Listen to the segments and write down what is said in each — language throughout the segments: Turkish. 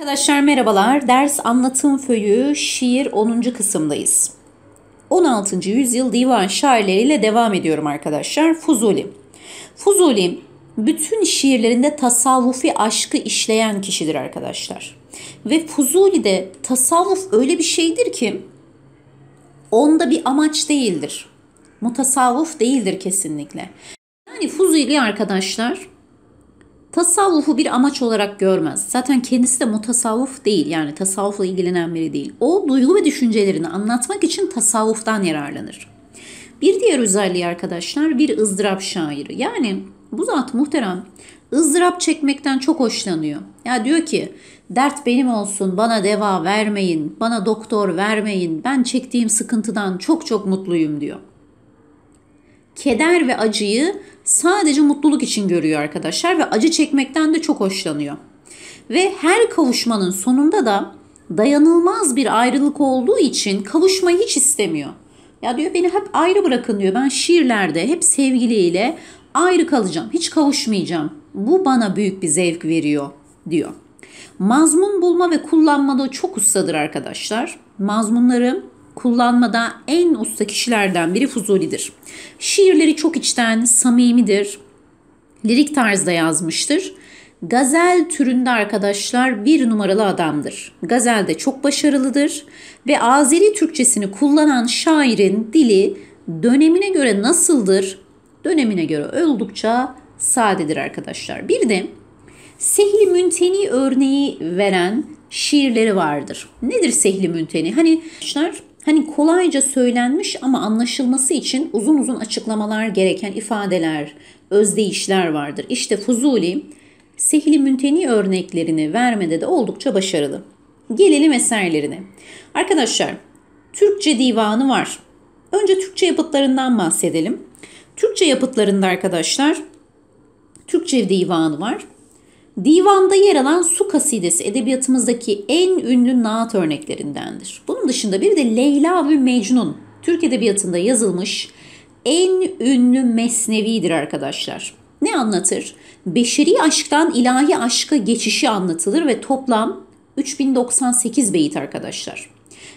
Arkadaşlar merhabalar. Ders anlatım föyü şiir 10. kısımdayız. 16. yüzyıl divan şairleriyle devam ediyorum arkadaşlar. Fuzuli. Fuzuli bütün şiirlerinde tasavvufi aşkı işleyen kişidir arkadaşlar. Ve Fuzuli'de tasavvuf öyle bir şeydir ki onda bir amaç değildir. Mutasavvuf değildir kesinlikle. Yani Fuzuli arkadaşlar tasavvufu bir amaç olarak görmez. Zaten kendisi de mutasavvuf değil yani tasavvufla ilgilenen biri değil. O duygu ve düşüncelerini anlatmak için tasavvuftan yararlanır. Bir diğer özelliği arkadaşlar bir ızdırap şairi. Yani bu zat muhterem ızdırap çekmekten çok hoşlanıyor. Ya diyor ki dert benim olsun bana deva vermeyin, bana doktor vermeyin, ben çektiğim sıkıntıdan çok çok mutluyum diyor keder ve acıyı sadece mutluluk için görüyor arkadaşlar ve acı çekmekten de çok hoşlanıyor. Ve her kavuşmanın sonunda da dayanılmaz bir ayrılık olduğu için kavuşmayı hiç istemiyor. Ya diyor beni hep ayrı bırakın diyor. Ben şiirlerde hep sevgiliyle ayrı kalacağım. Hiç kavuşmayacağım. Bu bana büyük bir zevk veriyor diyor. Mazmun bulma ve kullanmada çok ustadır arkadaşlar. Mazmunları kullanmada en usta kişilerden biri Fuzuli'dir. Şiirleri çok içten, samimidir. Lirik tarzda yazmıştır. Gazel türünde arkadaşlar bir numaralı adamdır. Gazel de çok başarılıdır ve Azeri Türkçesini kullanan şairin dili dönemine göre nasıldır? Dönemine göre oldukça sadedir arkadaşlar. Bir de Sehli Münteni örneği veren şiirleri vardır. Nedir Sehli Münteni? Hani arkadaşlar hani kolayca söylenmiş ama anlaşılması için uzun uzun açıklamalar gereken ifadeler, özdeyişler vardır. İşte Fuzuli Sehli Münteni örneklerini vermede de oldukça başarılı. Gelelim eserlerine. Arkadaşlar Türkçe divanı var. Önce Türkçe yapıtlarından bahsedelim. Türkçe yapıtlarında arkadaşlar Türkçe divanı var. Divanda yer alan su kasidesi edebiyatımızdaki en ünlü naat örneklerindendir. Bunun dışında bir de Leyla ve Mecnun Türk edebiyatında yazılmış en ünlü mesnevidir arkadaşlar. Ne anlatır? Beşeri aşktan ilahi aşka geçişi anlatılır ve toplam 3098 beyit arkadaşlar.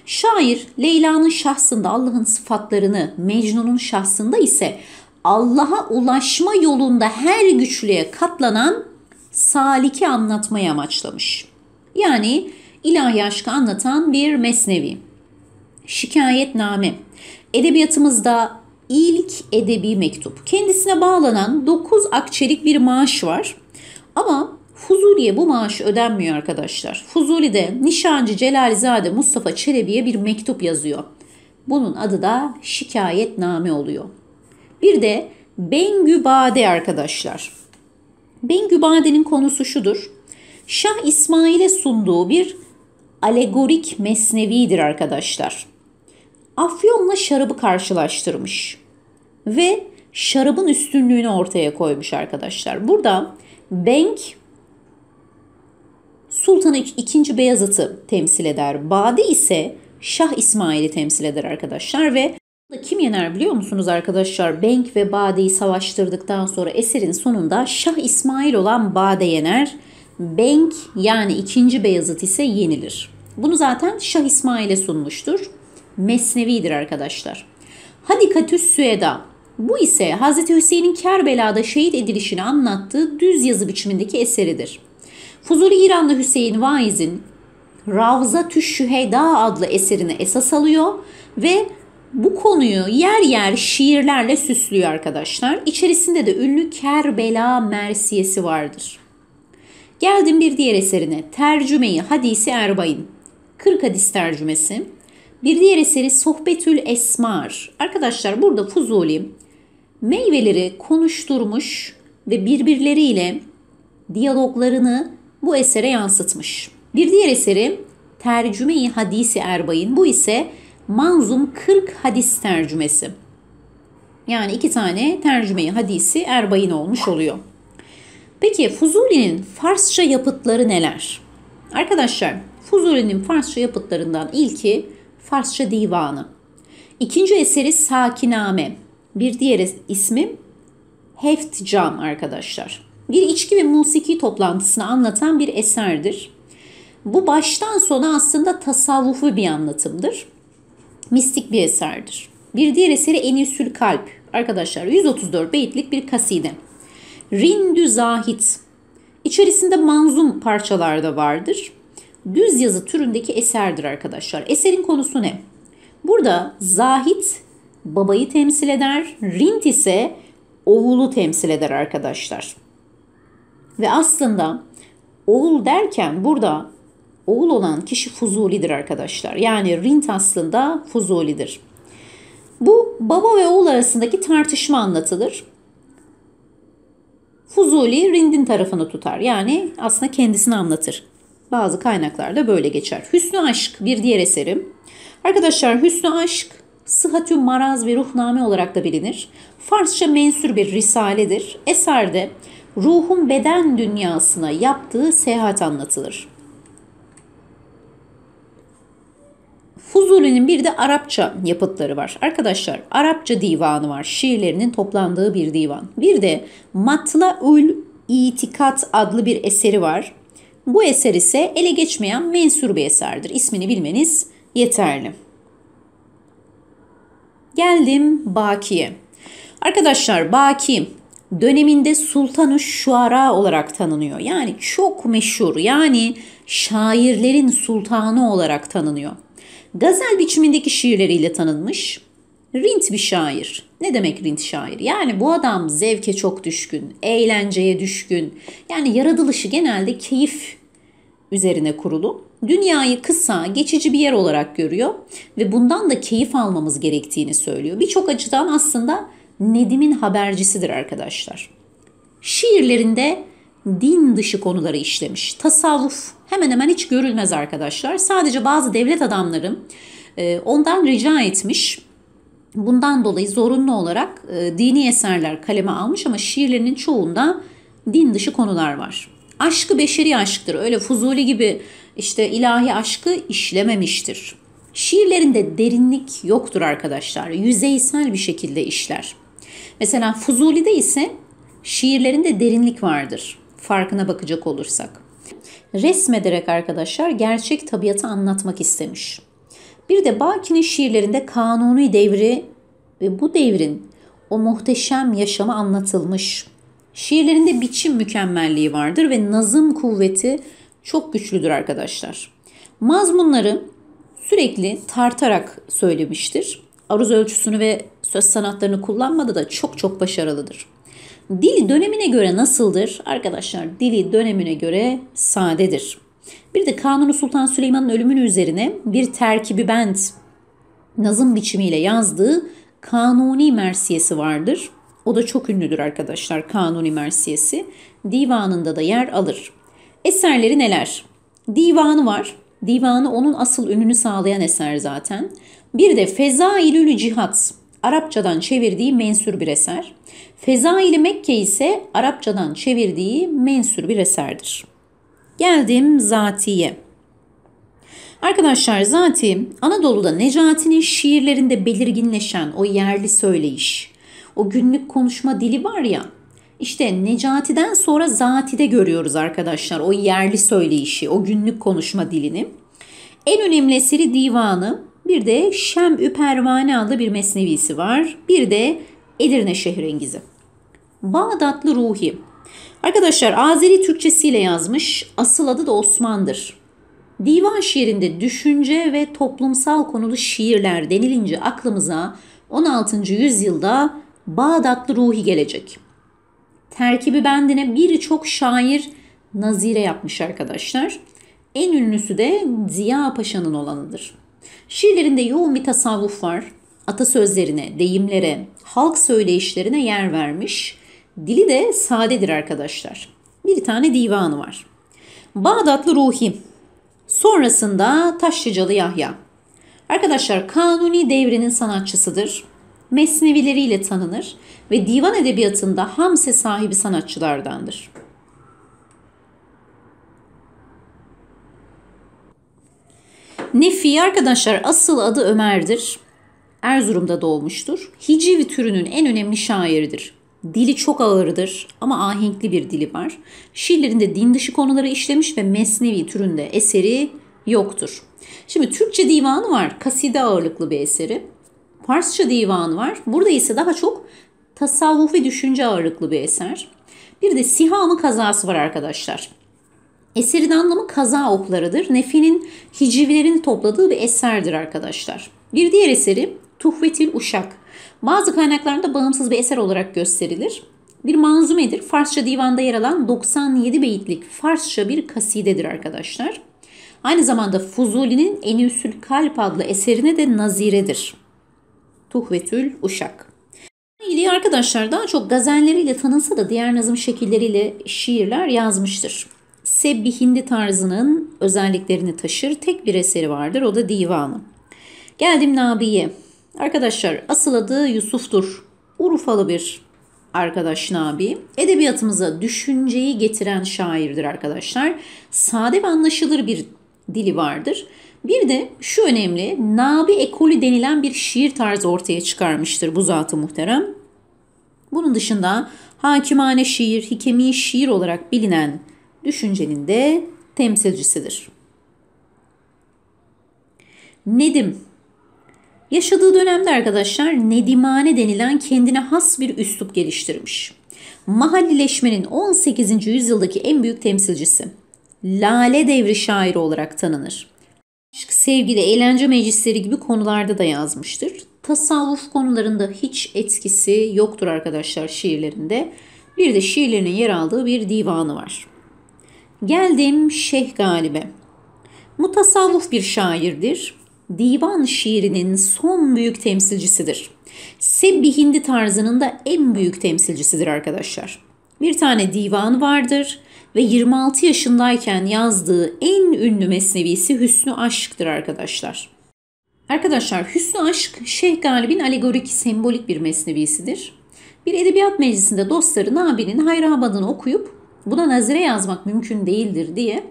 Şair Leyla'nın şahsında Allah'ın sıfatlarını, Mecnun'un şahsında ise Allah'a ulaşma yolunda her güçlüğe katlanan saliki anlatmayı amaçlamış. Yani ilahi aşkı anlatan bir mesnevi. Şikayetname. Edebiyatımızda ilk edebi mektup. Kendisine bağlanan 9 akçelik bir maaş var. Ama Fuzuli'ye bu maaş ödenmiyor arkadaşlar. Fuzuli de nişancı Celalzade Mustafa Çelebi'ye bir mektup yazıyor. Bunun adı da şikayetname oluyor. Bir de Bengübade arkadaşlar. Bengübade'nin konusu şudur. Şah İsmail'e sunduğu bir alegorik mesnevidir arkadaşlar. Afyon'la şarabı karşılaştırmış ve şarabın üstünlüğünü ortaya koymuş arkadaşlar. Burada Benk Sultan II. Beyazıt'ı temsil eder. Bade ise Şah İsmail'i temsil eder arkadaşlar ve kim yener biliyor musunuz arkadaşlar? Benk ve Bade'yi savaştırdıktan sonra eserin sonunda Şah İsmail olan Bade yener. Benk yani ikinci Beyazıt ise yenilir. Bunu zaten Şah İsmail'e sunmuştur. Mesnevidir arkadaşlar. Hadikatüs Süeda. Bu ise Hz. Hüseyin'in Kerbela'da şehit edilişini anlattığı düz yazı biçimindeki eseridir. Fuzuli İranlı Hüseyin Vaiz'in Ravza Tüşşüheyda adlı eserine esas alıyor ve bu konuyu yer yer şiirlerle süslüyor arkadaşlar. İçerisinde de ünlü Kerbela Mersiyesi vardır. Geldim bir diğer eserine. Tercümeyi Hadisi Erbay'ın. 40 hadis tercümesi. Bir diğer eseri Sohbetül Esmar. Arkadaşlar burada Fuzuli meyveleri konuşturmuş ve birbirleriyle diyaloglarını bu esere yansıtmış. Bir diğer eseri tercümeyi Hadisi Erbay'ın. Bu ise Manzum 40 hadis tercümesi. Yani iki tane tercümeyi hadisi Erbay'ın olmuş oluyor. Peki Fuzuli'nin Farsça yapıtları neler? Arkadaşlar Fuzuli'nin Farsça yapıtlarından ilki Farsça Divanı. İkinci eseri Sakiname. Bir diğer ismi Heftcam arkadaşlar. Bir içki ve musiki toplantısını anlatan bir eserdir. Bu baştan sona aslında tasavvufu bir anlatımdır mistik bir eserdir. Bir diğer eseri Enüsül Kalp. Arkadaşlar 134 beyitlik bir kaside. Rindü Zahit. İçerisinde manzum parçalar da vardır. Düz yazı türündeki eserdir arkadaşlar. Eserin konusu ne? Burada Zahit babayı temsil eder. Rint ise oğulu temsil eder arkadaşlar. Ve aslında oğul derken burada oğul olan kişi Fuzuli'dir arkadaşlar. Yani Rint aslında Fuzuli'dir. Bu baba ve oğul arasındaki tartışma anlatılır. Fuzuli Rind'in tarafını tutar. Yani aslında kendisini anlatır. Bazı kaynaklarda böyle geçer. Hüsnü Aşk bir diğer eserim. Arkadaşlar Hüsnü Aşk Sıhhatü Maraz ve Ruhname olarak da bilinir. Farsça mensür bir risaledir. Eserde ruhun beden dünyasına yaptığı seyahat anlatılır. Fuzuli'nin bir de Arapça yapıtları var. Arkadaşlar Arapça divanı var. Şiirlerinin toplandığı bir divan. Bir de Matlaul İtikat adlı bir eseri var. Bu eser ise ele geçmeyen mensur bir eserdir. İsmini bilmeniz yeterli. Geldim Baki'ye. Arkadaşlar Baki döneminde Sultanı Şuara olarak tanınıyor. Yani çok meşhur yani şairlerin sultanı olarak tanınıyor gazel biçimindeki şiirleriyle tanınmış. Rint bir şair. Ne demek rint şair? Yani bu adam zevke çok düşkün, eğlenceye düşkün. Yani yaratılışı genelde keyif üzerine kurulu. Dünyayı kısa, geçici bir yer olarak görüyor ve bundan da keyif almamız gerektiğini söylüyor. Birçok açıdan aslında Nedim'in habercisidir arkadaşlar. Şiirlerinde din dışı konuları işlemiş. Tasavvuf hemen hemen hiç görülmez arkadaşlar. Sadece bazı devlet adamları e, ondan rica etmiş. Bundan dolayı zorunlu olarak e, dini eserler kaleme almış ama şiirlerinin çoğunda din dışı konular var. Aşkı beşeri aşktır. Öyle fuzuli gibi işte ilahi aşkı işlememiştir. Şiirlerinde derinlik yoktur arkadaşlar. Yüzeysel bir şekilde işler. Mesela Fuzuli'de ise şiirlerinde derinlik vardır farkına bakacak olursak. Resmederek arkadaşlar gerçek tabiatı anlatmak istemiş. Bir de Baki'nin şiirlerinde kanuni devri ve bu devrin o muhteşem yaşamı anlatılmış. Şiirlerinde biçim mükemmelliği vardır ve nazım kuvveti çok güçlüdür arkadaşlar. Mazmunları sürekli tartarak söylemiştir. Aruz ölçüsünü ve söz sanatlarını kullanmadı da çok çok başarılıdır. Dil dönemine göre nasıldır? Arkadaşlar dili dönemine göre sadedir. Bir de Kanuni Sultan Süleyman'ın ölümünün üzerine bir terkibi bent nazım biçimiyle yazdığı Kanuni Mersiyesi vardır. O da çok ünlüdür arkadaşlar Kanuni Mersiyesi. Divanında da yer alır. Eserleri neler? Divanı var. Divanı onun asıl ününü sağlayan eser zaten. Bir de Fezailül Cihat. Arapçadan çevirdiği mensur bir eser. Fezail-i Mekke ise Arapçadan çevirdiği mensur bir eserdir. Geldim Zati'ye. Arkadaşlar Zati Anadolu'da Necati'nin şiirlerinde belirginleşen o yerli söyleyiş, o günlük konuşma dili var ya işte Necati'den sonra Zati'de görüyoruz arkadaşlar o yerli söyleyişi, o günlük konuşma dilini. En önemli eseri divanı bir de şem Üpervane adlı bir mesnevisi var. Bir de Edirne Şehrengizi. Bağdatlı Ruhi. Arkadaşlar Azeri Türkçesiyle yazmış. Asıl adı da Osman'dır. Divan şiirinde düşünce ve toplumsal konulu şiirler denilince aklımıza 16. yüzyılda Bağdatlı Ruhi gelecek. Terkibi bendine birçok şair nazire yapmış arkadaşlar. En ünlüsü de Ziya Paşa'nın olanıdır. Şiirlerinde yoğun bir tasavvuf var. Atasözlerine, deyimlere, halk söyleyişlerine yer vermiş. Dili de sadedir arkadaşlar. Bir tane divanı var. Bağdatlı Ruhi. Sonrasında Taşlıcalı Yahya. Arkadaşlar Kanuni devrinin sanatçısıdır. Mesnevileriyle tanınır ve divan edebiyatında Hamse sahibi sanatçılardandır. Nefi arkadaşlar asıl adı Ömer'dir. Erzurum'da doğmuştur. Hicivi türünün en önemli şairidir. Dili çok ağırdır ama ahenkli bir dili var. Şiirlerinde din dışı konuları işlemiş ve mesnevi türünde eseri yoktur. Şimdi Türkçe divanı var. Kaside ağırlıklı bir eseri. Farsça divanı var. Burada ise daha çok tasavvufi düşünce ağırlıklı bir eser. Bir de Siham'ın kazası var arkadaşlar. Eserin anlamı kaza oklarıdır. Nefi'nin hicivlerini topladığı bir eserdir arkadaşlar. Bir diğer eseri Tuhvetil Uşak. Bazı kaynaklarda bağımsız bir eser olarak gösterilir. Bir manzumedir. Farsça divanda yer alan 97 beyitlik Farsça bir kasidedir arkadaşlar. Aynı zamanda Fuzuli'nin Enüsül Kalp adlı eserine de naziredir. Tuhvetül Uşak. İliği arkadaşlar daha çok gazelleriyle tanınsa da diğer nazım şekilleriyle şiirler yazmıştır. Sebbi Hindi tarzının özelliklerini taşır. Tek bir eseri vardır o da Divanı. Geldim Nabi'ye. Arkadaşlar asıl adı Yusuf'tur. Urfalı bir arkadaş Nabi. Edebiyatımıza düşünceyi getiren şairdir arkadaşlar. Sade ve anlaşılır bir dili vardır. Bir de şu önemli, Nabi ekolü denilen bir şiir tarzı ortaya çıkarmıştır bu zatı muhterem. Bunun dışında hakimane şiir, hikemi şiir olarak bilinen düşüncenin de temsilcisidir. Nedim Yaşadığı dönemde arkadaşlar Nedimane denilen kendine has bir üslup geliştirmiş. Mahallileşmenin 18. yüzyıldaki en büyük temsilcisi. Lale devri şairi olarak tanınır. Aşk, sevgi ve eğlence meclisleri gibi konularda da yazmıştır. Tasavvuf konularında hiç etkisi yoktur arkadaşlar şiirlerinde. Bir de şiirlerinin yer aldığı bir divanı var. Geldim Şeyh Galibe. Mutasavvuf bir şairdir. Divan şiirinin son büyük temsilcisidir. Sebbi Hindi tarzının da en büyük temsilcisidir arkadaşlar. Bir tane divan vardır ve 26 yaşındayken yazdığı en ünlü mesnevisi Hüsnü Aşk'tır arkadaşlar. Arkadaşlar Hüsnü Aşk Şeyh Galib'in alegorik sembolik bir mesnevisidir. Bir edebiyat meclisinde dostları Nabi'nin Hayrabadı'nı okuyup Buna nazire yazmak mümkün değildir diye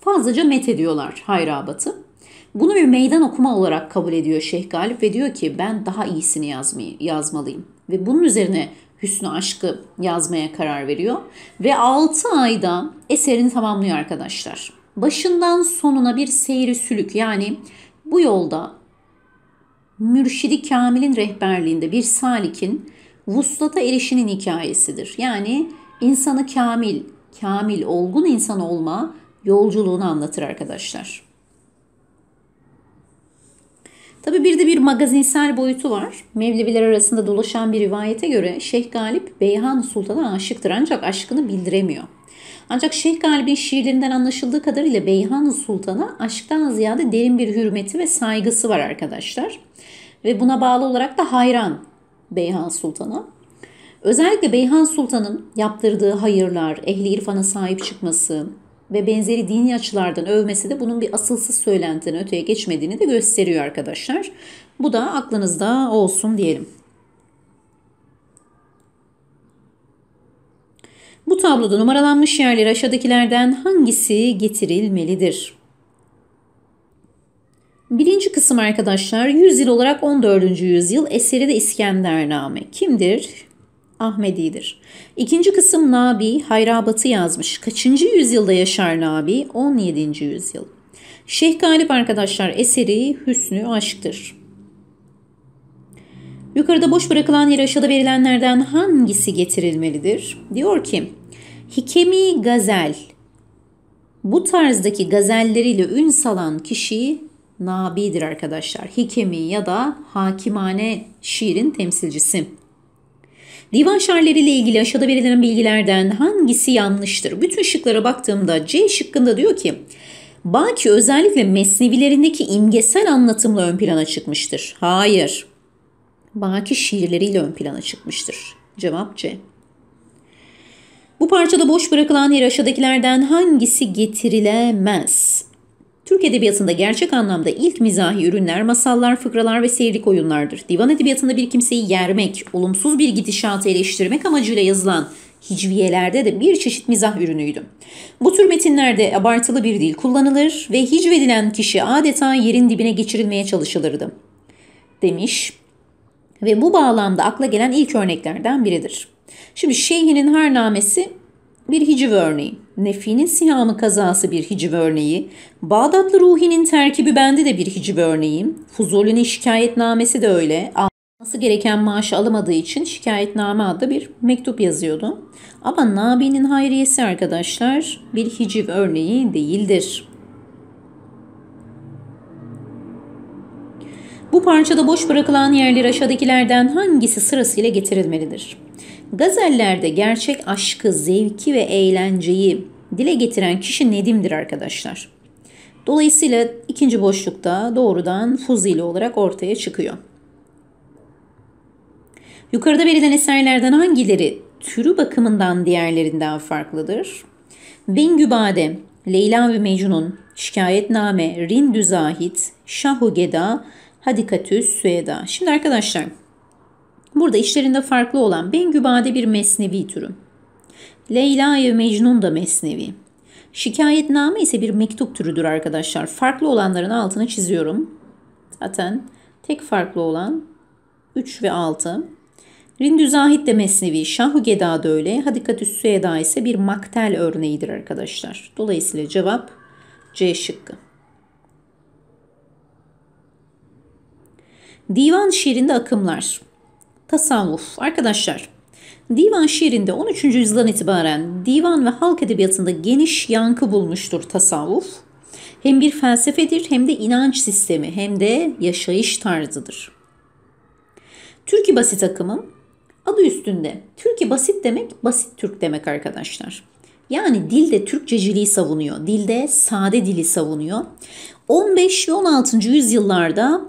fazlaca met ediyorlar Hayrabat'ı. Bunu bir meydan okuma olarak kabul ediyor Şeyh Galip ve diyor ki ben daha iyisini yazmayı, yazmalıyım. Ve bunun üzerine Hüsnü Aşk'ı yazmaya karar veriyor. Ve 6 ayda eserini tamamlıyor arkadaşlar. Başından sonuna bir seyri sülük yani bu yolda Mürşidi Kamil'in rehberliğinde bir salikin vuslata erişinin hikayesidir. Yani insanı kamil, kamil, olgun insan olma yolculuğunu anlatır arkadaşlar. Tabi bir de bir magazinsel boyutu var. Mevleviler arasında dolaşan bir rivayete göre Şeyh Galip Beyhan Sultan'a aşıktır ancak aşkını bildiremiyor. Ancak Şeyh Galip'in şiirlerinden anlaşıldığı kadarıyla Beyhan Sultan'a aşktan ziyade derin bir hürmeti ve saygısı var arkadaşlar. Ve buna bağlı olarak da hayran Beyhan Sultan'a. Özellikle Beyhan Sultan'ın yaptırdığı hayırlar, ehli irfana sahip çıkması ve benzeri dini açılardan övmesi de bunun bir asılsız söylentiden öteye geçmediğini de gösteriyor arkadaşlar. Bu da aklınızda olsun diyelim. Bu tabloda numaralanmış yerler aşağıdakilerden hangisi getirilmelidir? Birinci kısım arkadaşlar yüzyıl olarak 14. yüzyıl eseri de İskendername. Kimdir? Ahmedi'dir. İkinci kısım Nabi Hayrabat'ı yazmış. Kaçıncı yüzyılda yaşar Nabi? 17. yüzyıl. Şeyh Galip arkadaşlar eseri Hüsnü Aşk'tır. Yukarıda boş bırakılan yer aşağıda verilenlerden hangisi getirilmelidir? Diyor ki Hikemi Gazel bu tarzdaki gazelleriyle ün salan kişi Nabi'dir arkadaşlar. Hikemi ya da hakimane şiirin temsilcisi. Divan şairleriyle ilgili aşağıda verilen bilgilerden hangisi yanlıştır? Bütün şıklara baktığımda C şıkkında diyor ki Baki özellikle mesnevilerindeki imgesel anlatımla ön plana çıkmıştır. Hayır. Baki şiirleriyle ön plana çıkmıştır. Cevap C. Bu parçada boş bırakılan yer aşağıdakilerden hangisi getirilemez? Türk edebiyatında gerçek anlamda ilk mizahi ürünler masallar, fıkralar ve seyirlik oyunlardır. Divan edebiyatında bir kimseyi yermek, olumsuz bir gidişatı eleştirmek amacıyla yazılan hicviyelerde de bir çeşit mizah ürünüydü. Bu tür metinlerde abartılı bir dil kullanılır ve hicvedilen kişi adeta yerin dibine geçirilmeye çalışılırdı. Demiş ve bu bağlamda akla gelen ilk örneklerden biridir. Şimdi Şeyhi'nin her namesi bir hiciv örneği. Nefi'nin sihamı kazası bir hiciv örneği. Bağdatlı Ruhi'nin terkibi bende de bir hiciv örneği. Fuzuli'nin şikayetnamesi de öyle. Alması gereken maaşı alamadığı için şikayetname adlı bir mektup yazıyordu. Ama Nabi'nin hayriyesi arkadaşlar bir hiciv örneği değildir. Bu parçada boş bırakılan yerler aşağıdakilerden hangisi sırasıyla getirilmelidir? Gazellerde gerçek aşkı, zevki ve eğlenceyi dile getiren kişi Nedim'dir arkadaşlar. Dolayısıyla ikinci boşlukta doğrudan Fuzili olarak ortaya çıkıyor. Yukarıda verilen eserlerden hangileri türü bakımından diğerlerinden farklıdır? Bengübade, Leyla ve Mecnun, Şikayetname, Rindü Zahit, Şahu Geda, Hadikatüs Süeda. Şimdi arkadaşlar Burada işlerinde farklı olan Bengübade bir mesnevi türü. Leyla-i Mecnun da mesnevi. Şikayetname ise bir mektup türüdür arkadaşlar. Farklı olanların altını çiziyorum. Zaten tek farklı olan 3 ve 6. Rindü Zahid de Mesnevi, Şahu Geda da öyle, Hadikat Üssü Eda ise bir maktel örneğidir arkadaşlar. Dolayısıyla cevap C şıkkı. Divan şiirinde akımlar. Tasavvuf. Arkadaşlar divan şiirinde 13. yüzyıldan itibaren divan ve halk edebiyatında geniş yankı bulmuştur tasavvuf. Hem bir felsefedir hem de inanç sistemi hem de yaşayış tarzıdır. Türkiye basit akımı adı üstünde. Türkiye basit demek basit Türk demek arkadaşlar. Yani dilde Türkçeciliği savunuyor. Dilde sade dili savunuyor. 15 ve 16. yüzyıllarda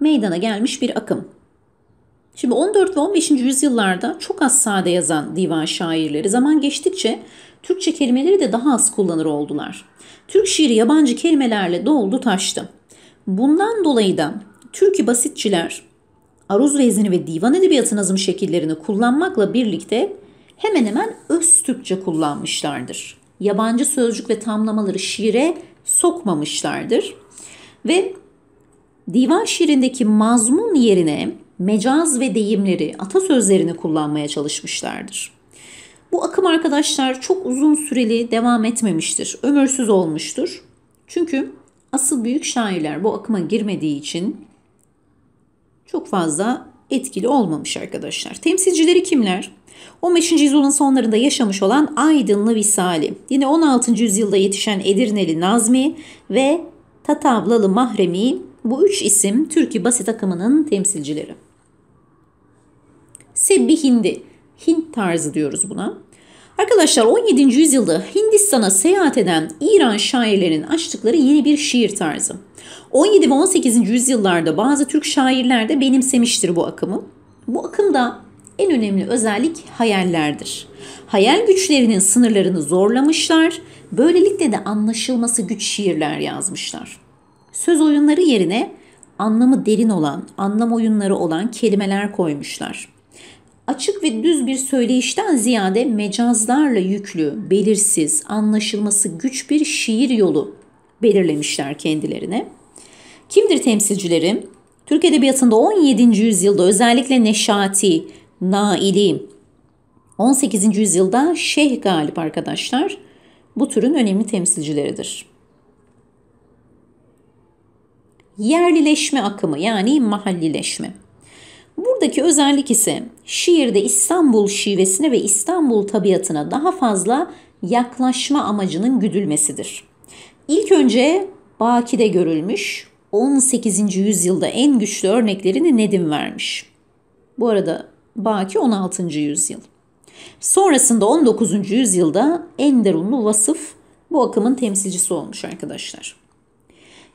meydana gelmiş bir akım. Şimdi 14 ve 15. yüzyıllarda çok az sade yazan divan şairleri zaman geçtikçe Türkçe kelimeleri de daha az kullanır oldular. Türk şiiri yabancı kelimelerle doldu taştı. Bundan dolayı da Türkü basitçiler aruz vezini ve divan edebiyatı nazım şekillerini kullanmakla birlikte hemen hemen öz Türkçe kullanmışlardır. Yabancı sözcük ve tamlamaları şiire sokmamışlardır. Ve divan şiirindeki mazmun yerine mecaz ve deyimleri, atasözlerini kullanmaya çalışmışlardır. Bu akım arkadaşlar çok uzun süreli devam etmemiştir, ömürsüz olmuştur. Çünkü asıl büyük şairler bu akıma girmediği için çok fazla etkili olmamış arkadaşlar. Temsilcileri kimler? 15. yüzyılın sonlarında yaşamış olan Aydınlı Visali, yine 16. yüzyılda yetişen Edirneli Nazmi ve Tatavlalı Mahremi bu üç isim Türkü basit akımının temsilcileri. Sebbi Hindi. Hint tarzı diyoruz buna. Arkadaşlar 17. yüzyılda Hindistan'a seyahat eden İran şairlerinin açtıkları yeni bir şiir tarzı. 17 ve 18. yüzyıllarda bazı Türk şairler de benimsemiştir bu akımı. Bu akımda en önemli özellik hayallerdir. Hayal güçlerinin sınırlarını zorlamışlar, böylelikle de anlaşılması güç şiirler yazmışlar. Söz oyunları yerine anlamı derin olan, anlam oyunları olan kelimeler koymuşlar açık ve düz bir söyleyişten ziyade mecazlarla yüklü, belirsiz, anlaşılması güç bir şiir yolu belirlemişler kendilerine. Kimdir temsilcileri? Türk Edebiyatı'nda 17. yüzyılda özellikle Neşati, Naili, 18. yüzyılda Şeyh Galip arkadaşlar bu türün önemli temsilcileridir. Yerlileşme akımı yani mahallileşme. Buradaki özellik ise şiirde İstanbul şivesine ve İstanbul tabiatına daha fazla yaklaşma amacının güdülmesidir. İlk önce Baki'de görülmüş, 18. yüzyılda en güçlü örneklerini Nedim vermiş. Bu arada Baki 16. yüzyıl. Sonrasında 19. yüzyılda Enderunlu Vasıf bu akımın temsilcisi olmuş arkadaşlar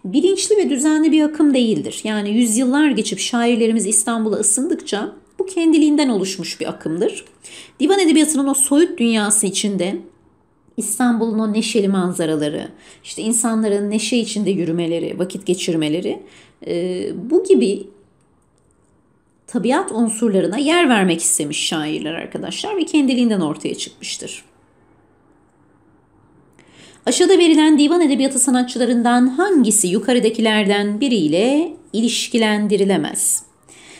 bilinçli ve düzenli bir akım değildir. Yani yüzyıllar geçip şairlerimiz İstanbul'a ısındıkça bu kendiliğinden oluşmuş bir akımdır. Divan edebiyatının o soyut dünyası içinde İstanbul'un o neşeli manzaraları, işte insanların neşe içinde yürümeleri, vakit geçirmeleri e, bu gibi tabiat unsurlarına yer vermek istemiş şairler arkadaşlar ve kendiliğinden ortaya çıkmıştır. Aşağıda verilen divan edebiyatı sanatçılarından hangisi yukarıdakilerden biriyle ilişkilendirilemez?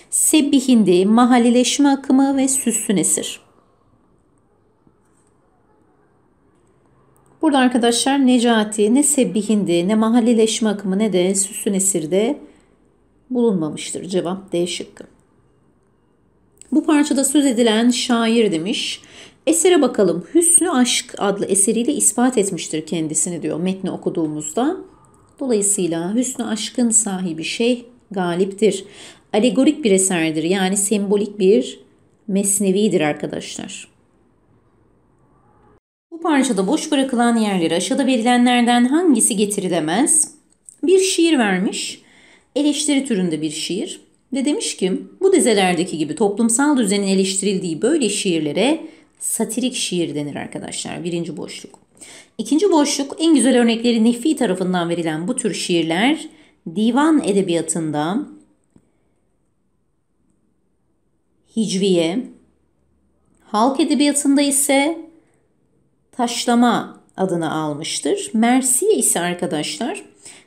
Sebbi Hindi, Mahallileşme Akımı ve Süslü Nesir. Burada arkadaşlar Necati ne Sebbi Hindi ne Mahallileşme Akımı ne de Süslü Nesir'de bulunmamıştır. Cevap D şıkkı. Bu parçada söz edilen şair demiş. Esere bakalım. Hüsnü Aşk adlı eseriyle ispat etmiştir kendisini diyor metni okuduğumuzda. Dolayısıyla Hüsnü Aşk'ın sahibi şey galiptir. Alegorik bir eserdir yani sembolik bir mesnevidir arkadaşlar. Bu parçada boş bırakılan yerlere aşağıda verilenlerden hangisi getirilemez? Bir şiir vermiş. Eleştiri türünde bir şiir. Ve demiş ki bu dizelerdeki gibi toplumsal düzenin eleştirildiği böyle şiirlere satirik şiir denir arkadaşlar. Birinci boşluk. İkinci boşluk en güzel örnekleri Nefi tarafından verilen bu tür şiirler divan edebiyatında hicviye, halk edebiyatında ise taşlama adını almıştır. Mersiye ise arkadaşlar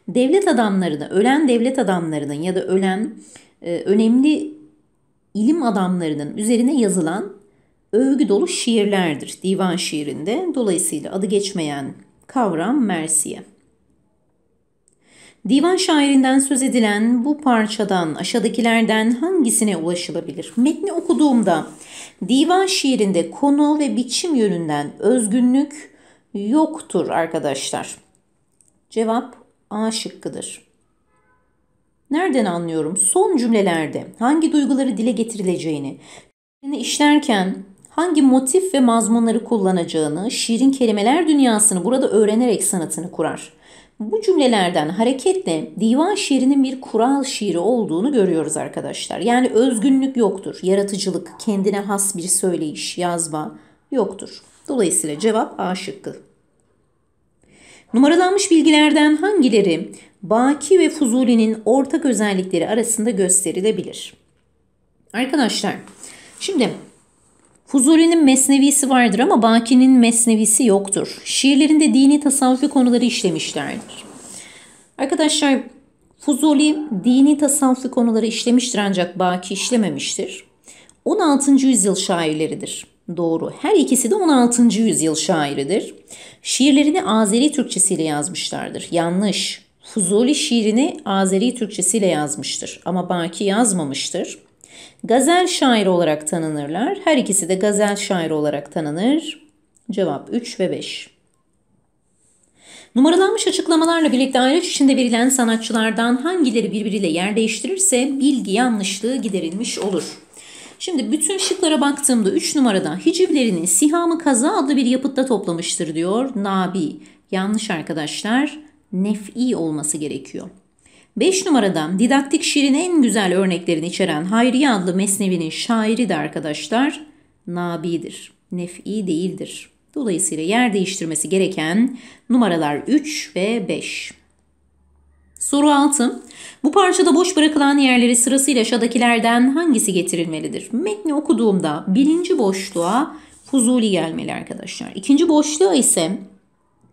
devlet adamlarını, ölen devlet adamlarının ya da ölen e, önemli ilim adamlarının üzerine yazılan övgü dolu şiirlerdir divan şiirinde. Dolayısıyla adı geçmeyen kavram mersiye. Divan şairinden söz edilen bu parçadan aşağıdakilerden hangisine ulaşılabilir? Metni okuduğumda divan şiirinde konu ve biçim yönünden özgünlük yoktur arkadaşlar. Cevap A şıkkıdır. Nereden anlıyorum? Son cümlelerde hangi duyguları dile getirileceğini, işlerken hangi motif ve mazmunları kullanacağını, şiirin kelimeler dünyasını burada öğrenerek sanatını kurar. Bu cümlelerden hareketle divan şiirinin bir kural şiiri olduğunu görüyoruz arkadaşlar. Yani özgünlük yoktur, yaratıcılık, kendine has bir söyleyiş, yazma yoktur. Dolayısıyla cevap A şıkkı. Numaralanmış bilgilerden hangileri Baki ve Fuzuli'nin ortak özellikleri arasında gösterilebilir? Arkadaşlar şimdi Fuzuli'nin mesnevisi vardır ama Baki'nin mesnevisi yoktur. Şiirlerinde dini tasavvufi konuları işlemişlerdir. Arkadaşlar Fuzuli dini tasavvufi konuları işlemiştir ancak Baki işlememiştir. 16. yüzyıl şairleridir. Doğru. Her ikisi de 16. yüzyıl şairidir. Şiirlerini Azeri Türkçesiyle yazmışlardır. Yanlış. Fuzuli şiirini Azeri Türkçesiyle yazmıştır ama Baki yazmamıştır. Gazel şair olarak tanınırlar. Her ikisi de gazel şair olarak tanınır. Cevap 3 ve 5. Numaralanmış açıklamalarla birlikte ayrıç içinde verilen sanatçılardan hangileri birbiriyle yer değiştirirse bilgi yanlışlığı giderilmiş olur. Şimdi bütün şıklara baktığımda 3 numaradan hicivlerini Sihamı Kaza adlı bir yapıtta toplamıştır diyor Nabi. Yanlış arkadaşlar nef'i olması gerekiyor. 5 numaradan didaktik şiirin en güzel örneklerini içeren Hayriye adlı mesnevinin şairi de arkadaşlar nabidir. Nef'i değildir. Dolayısıyla yer değiştirmesi gereken numaralar 3 ve 5. Soru 6. Bu parçada boş bırakılan yerleri sırasıyla şadakilerden hangisi getirilmelidir? Metni okuduğumda birinci boşluğa Fuzuli gelmeli arkadaşlar. İkinci boşluğa ise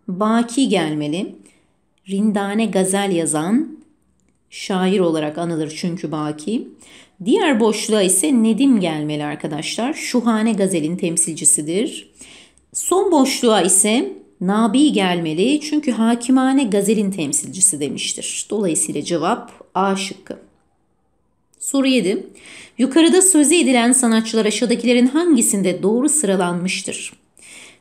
Baki gelmeli. Rindane Gazel yazan Şair olarak anılır çünkü Baki. Diğer boşluğa ise Nedim gelmeli arkadaşlar. Şuhane gazelin temsilcisidir. Son boşluğa ise Nabi gelmeli çünkü hakimane gazelin temsilcisi demiştir. Dolayısıyla cevap A şıkkı. Soru 7. Yukarıda sözü edilen sanatçılar aşağıdakilerin hangisinde doğru sıralanmıştır?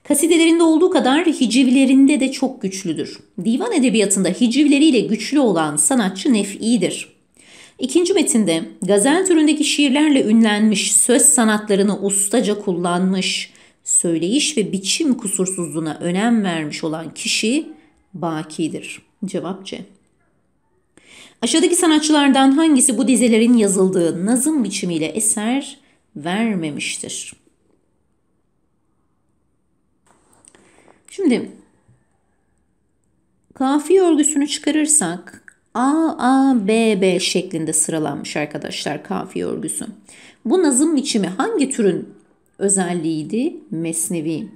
Kasidelerinde olduğu kadar hicivlerinde de çok güçlüdür. Divan edebiyatında hicivleriyle güçlü olan sanatçı Nef'i'dir. İkinci metinde gazel türündeki şiirlerle ünlenmiş, söz sanatlarını ustaca kullanmış, söyleyiş ve biçim kusursuzluğuna önem vermiş olan kişi Baki'dir. Cevap C. Aşağıdaki sanatçılardan hangisi bu dizelerin yazıldığı nazım biçimiyle eser vermemiştir? Şimdi kafi örgüsünü çıkarırsak A, A, B, B şeklinde sıralanmış arkadaşlar kafi örgüsü. Bu nazım biçimi hangi türün özelliğiydi? Mesnevi.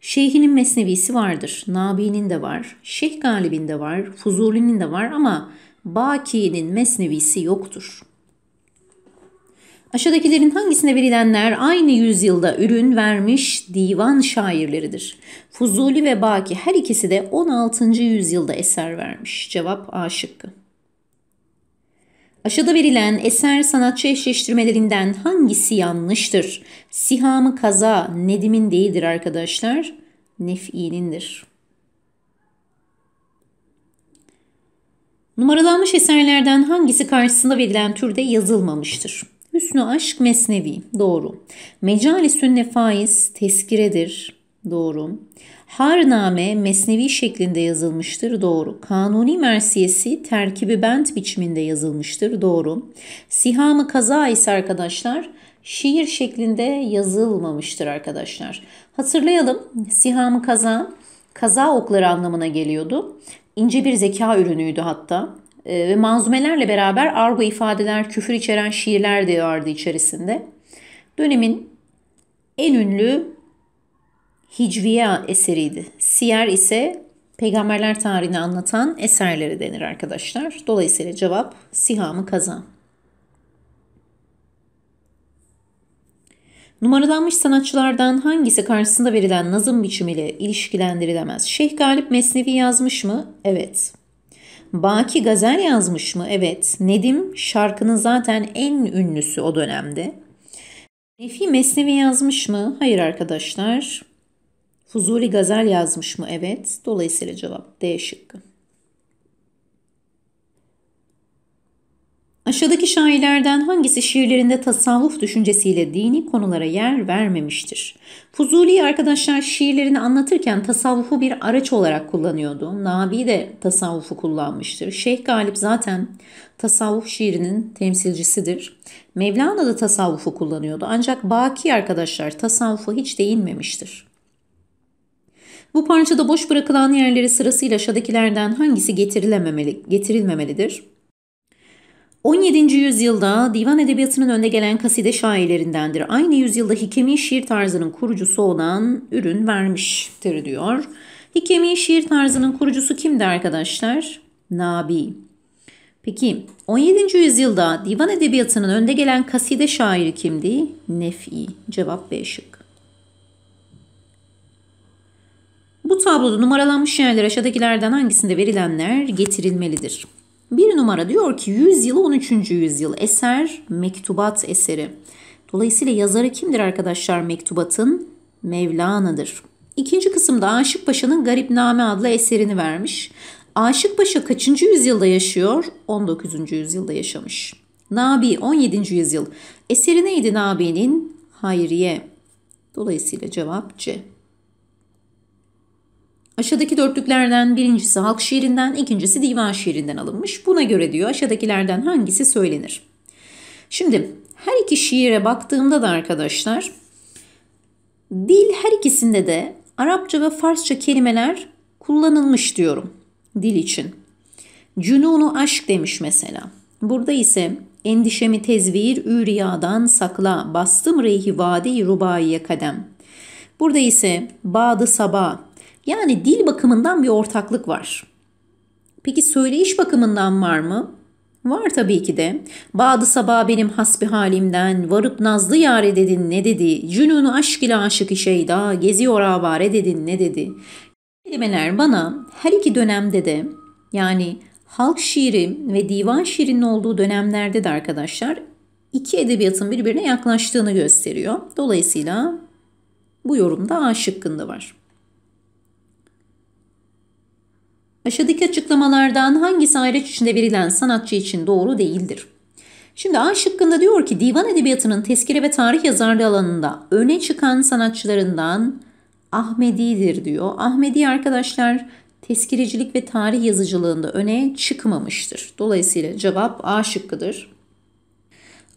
Şeyhinin mesnevisi vardır. Nabi'nin de var. Şeyh Galib'in de var. Fuzuli'nin de var ama Baki'nin mesnevisi yoktur. Aşağıdakilerin hangisine verilenler aynı yüzyılda ürün vermiş divan şairleridir? Fuzuli ve Baki her ikisi de 16. yüzyılda eser vermiş. Cevap A şıkkı. Aşağıda verilen eser sanatçı eşleştirmelerinden hangisi yanlıştır? Sihamı kaza Nedim'in değildir arkadaşlar. Nef'inindir. Numaralanmış eserlerden hangisi karşısında verilen türde yazılmamıştır? Hüsnü aşk mesnevi. Doğru. Mecali sünne teskiredir. Doğru. Harname mesnevi şeklinde yazılmıştır. Doğru. Kanuni mersiyesi terkibi bent biçiminde yazılmıştır. Doğru. Sihamı kaza ise arkadaşlar şiir şeklinde yazılmamıştır arkadaşlar. Hatırlayalım. Sihamı kaza kaza okları anlamına geliyordu. İnce bir zeka ürünüydü hatta. Ee, ve manzumelerle beraber argo ifadeler, küfür içeren şiirler de vardı içerisinde. Dönemin en ünlü hicviya eseriydi. Siyer ise peygamberler tarihini anlatan eserleri denir arkadaşlar. Dolayısıyla cevap Siham'ı kazan. Numaralanmış sanatçılardan hangisi karşısında verilen nazım biçimiyle ilişkilendirilemez? Şeyh Galip Mesnevi yazmış mı? Evet. Baki Gazel yazmış mı? Evet. Nedim şarkının zaten en ünlüsü o dönemde. Nefi Mesnevi yazmış mı? Hayır arkadaşlar. Fuzuli Gazel yazmış mı? Evet. Dolayısıyla cevap D şıkkı. Aşağıdaki şairlerden hangisi şiirlerinde tasavvuf düşüncesiyle dini konulara yer vermemiştir? Fuzuli arkadaşlar şiirlerini anlatırken tasavvufu bir araç olarak kullanıyordu. Nabi de tasavvufu kullanmıştır. Şeyh Galip zaten tasavvuf şiirinin temsilcisidir. Mevlana da tasavvufu kullanıyordu. Ancak Baki arkadaşlar tasavvufu hiç değinmemiştir. Bu parçada boş bırakılan yerleri sırasıyla aşağıdakilerden hangisi getirilememeli, getirilmemelidir? 17. yüzyılda divan edebiyatının önde gelen kaside şairlerindendir. Aynı yüzyılda Hikemi şiir tarzının kurucusu olan ürün vermiştir diyor. Hikemi şiir tarzının kurucusu kimdi arkadaşlar? Nabi. Peki 17. yüzyılda divan edebiyatının önde gelen kaside şairi kimdi? Nefi. Cevap B şık. Bu tabloda numaralanmış şairler aşağıdakilerden hangisinde verilenler getirilmelidir? Bir numara diyor ki 100 yılı 13. yüzyıl eser mektubat eseri. Dolayısıyla yazarı kimdir arkadaşlar mektubatın? Mevlana'dır. İkinci kısımda Aşık Paşa'nın Garipname adlı eserini vermiş. Aşık Paşa kaçıncı yüzyılda yaşıyor? 19. yüzyılda yaşamış. Nabi 17. yüzyıl. Eseri neydi Nabi'nin? Hayriye. Dolayısıyla cevap C. Aşağıdaki dörtlüklerden birincisi halk şiirinden, ikincisi divan şiirinden alınmış. Buna göre diyor aşağıdakilerden hangisi söylenir? Şimdi her iki şiire baktığımda da arkadaşlar dil her ikisinde de Arapça ve Farsça kelimeler kullanılmış diyorum dil için. Cünunu aşk demiş mesela. Burada ise endişemi tezvir üryadan sakla bastım reyhi vadi rubaiye kadem. Burada ise badı sabah yani dil bakımından bir ortaklık var. Peki söyleyiş bakımından var mı? Var tabii ki de. Badı sabah benim hasbi halimden, varıp nazlı yare dedin ne dedi, cünunu aşk ile aşık şeyda, geziyor avare dedin ne dedi. Kelimeler bana her iki dönemde de yani halk şiiri ve divan şiirinin olduğu dönemlerde de arkadaşlar iki edebiyatın birbirine yaklaştığını gösteriyor. Dolayısıyla bu yorumda A şıkkında var. Aşağıdaki açıklamalardan hangisi ayraç içinde verilen sanatçı için doğru değildir? Şimdi A şıkkında diyor ki divan edebiyatının teskire ve tarih yazarlığı alanında öne çıkan sanatçılarından Ahmedi'dir diyor. Ahmedi arkadaşlar teskirecilik ve tarih yazıcılığında öne çıkmamıştır. Dolayısıyla cevap A şıkkıdır.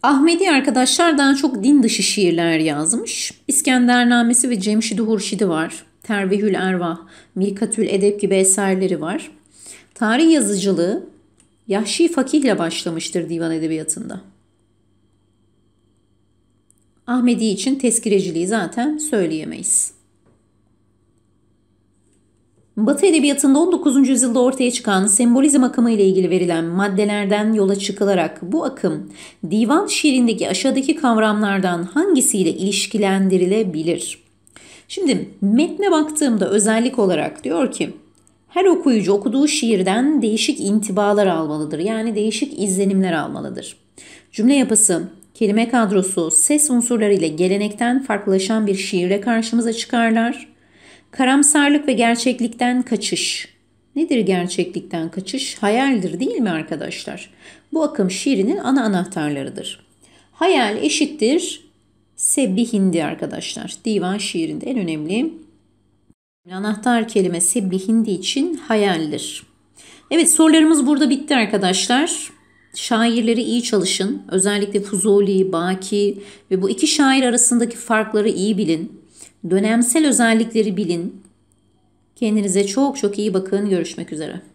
Ahmedi arkadaşlar daha çok din dışı şiirler yazmış. İskendernamesi ve Cemşid-i Hurşid'i var. Tervihül Ervah, Milkatül Edep gibi eserleri var. Tarih yazıcılığı Yahşi Fakih'le başlamıştır divan edebiyatında. Ahmedi için tezkireciliği zaten söyleyemeyiz. Batı edebiyatında 19. yüzyılda ortaya çıkan sembolizm akımı ile ilgili verilen maddelerden yola çıkılarak bu akım divan şiirindeki aşağıdaki kavramlardan hangisiyle ilişkilendirilebilir? Şimdi metne baktığımda özellik olarak diyor ki her okuyucu okuduğu şiirden değişik intibalar almalıdır. Yani değişik izlenimler almalıdır. Cümle yapısı, kelime kadrosu, ses unsurları ile gelenekten farklılaşan bir şiirle karşımıza çıkarlar. Karamsarlık ve gerçeklikten kaçış. Nedir gerçeklikten kaçış? Hayaldir değil mi arkadaşlar? Bu akım şiirinin ana anahtarlarıdır. Hayal eşittir Sebbi Hindi arkadaşlar. Divan şiirinde en önemli anahtar kelime Sebbi Hindi için hayaldir. Evet sorularımız burada bitti arkadaşlar. Şairleri iyi çalışın. Özellikle Fuzuli, Baki ve bu iki şair arasındaki farkları iyi bilin. Dönemsel özellikleri bilin. Kendinize çok çok iyi bakın. Görüşmek üzere.